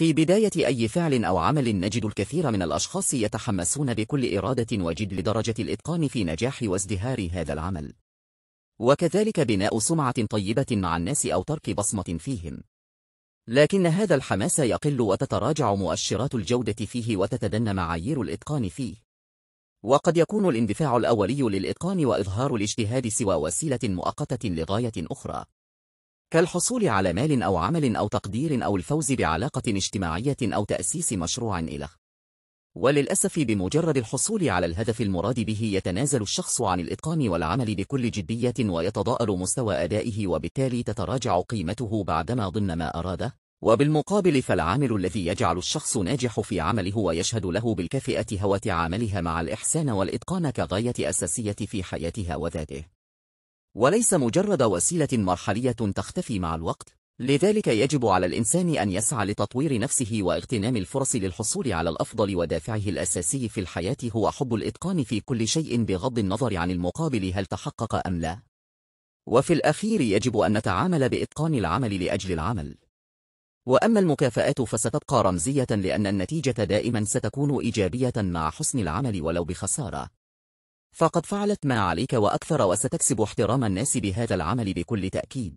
في بداية أي فعل أو عمل نجد الكثير من الأشخاص يتحمسون بكل إرادة وجد لدرجة الإتقان في نجاح وازدهار هذا العمل وكذلك بناء سمعة طيبة مع الناس أو ترك بصمة فيهم لكن هذا الحماس يقل وتتراجع مؤشرات الجودة فيه وتتدنى معايير الإتقان فيه وقد يكون الاندفاع الأولي للإتقان وإظهار الاجتهاد سوى وسيلة مؤقتة لغاية أخرى كالحصول على مال أو عمل أو تقدير أو الفوز بعلاقة اجتماعية أو تأسيس مشروع إلى وللأسف بمجرد الحصول على الهدف المراد به يتنازل الشخص عن الإتقان والعمل بكل جدية ويتضاءل مستوى أدائه وبالتالي تتراجع قيمته بعدما ضمن ما أراده وبالمقابل فالعامل الذي يجعل الشخص ناجح في عمله ويشهد له بالكفئة هوة عملها مع الإحسان والإتقان كغاية أساسية في حياتها وذاته وليس مجرد وسيلة مرحلية تختفي مع الوقت لذلك يجب على الإنسان أن يسعى لتطوير نفسه واغتنام الفرص للحصول على الأفضل ودافعه الأساسي في الحياة هو حب الإتقان في كل شيء بغض النظر عن المقابل هل تحقق أم لا وفي الأخير يجب أن نتعامل بإتقان العمل لأجل العمل وأما المكافآت فستبقى رمزية لأن النتيجة دائما ستكون إيجابية مع حسن العمل ولو بخسارة فقد فعلت ما عليك وأكثر وستكسب احترام الناس بهذا العمل بكل تأكيد